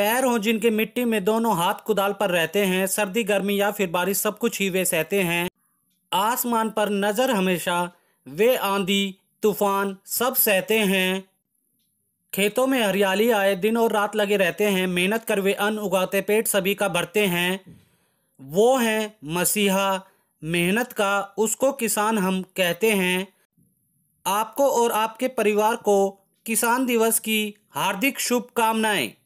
पैर हों जिनके मिट्टी में दोनों हाथ कुदाल पर रहते हैं सर्दी गर्मी या फिर बारिश सब कुछ ही वे सहते हैं आसमान पर नज़र हमेशा वे आंधी तूफान सब सहते हैं खेतों में हरियाली आए दिन और रात लगे रहते हैं मेहनत कर वे अन्न उगाते पेट सभी का भरते हैं वो हैं मसीहा मेहनत का उसको किसान हम कहते हैं आपको और आपके परिवार को किसान दिवस की हार्दिक शुभकामनाएं